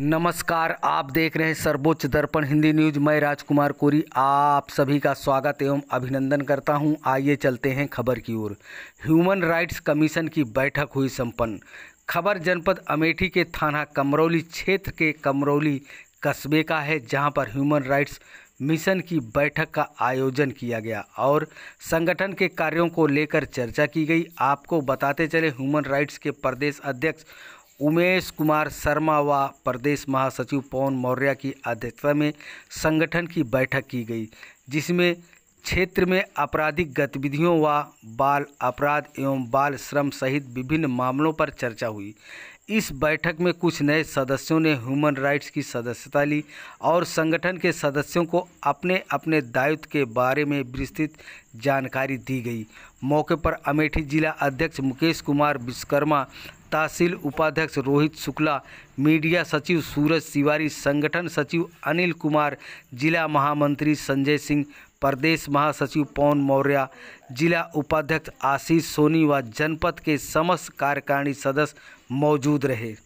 नमस्कार आप देख रहे हैं सर्वोच्च दर्पण हिंदी न्यूज मैं राजकुमार कोरी आप सभी का स्वागत एवं अभिनंदन करता हूं आइए चलते हैं खबर की ओर ह्यूमन राइट्स कमीशन की बैठक हुई संपन्न खबर जनपद अमेठी के थाना कमरौली क्षेत्र के कमरौली कस्बे का है जहां पर ह्यूमन राइट्स मिशन की बैठक का आयोजन किया गया और संगठन के कार्यों को लेकर चर्चा की गई आपको बताते चले ह्यूमन राइट्स के प्रदेश अध्यक्ष उमेश कुमार शर्मा व प्रदेश महासचिव पवन मौर्य की अध्यक्षता में संगठन की बैठक की गई जिसमें क्षेत्र में आपराधिक गतिविधियों व बाल अपराध एवं बाल श्रम सहित विभिन्न मामलों पर चर्चा हुई इस बैठक में कुछ नए सदस्यों ने ह्यूमन राइट्स की सदस्यता ली और संगठन के सदस्यों को अपने अपने दायित्व के बारे में विस्तृत जानकारी दी गई मौके पर अमेठी जिला अध्यक्ष मुकेश कुमार विश्वकर्मा तहसील उपाध्यक्ष रोहित शुक्ला मीडिया सचिव सूरज तिवारी संगठन सचिव अनिल कुमार जिला महामंत्री संजय सिंह प्रदेश महासचिव पवन मौर्य जिला उपाध्यक्ष आशीष सोनी व जनपद के समस्त कार्यकारिणी सदस्य मौजूद रहे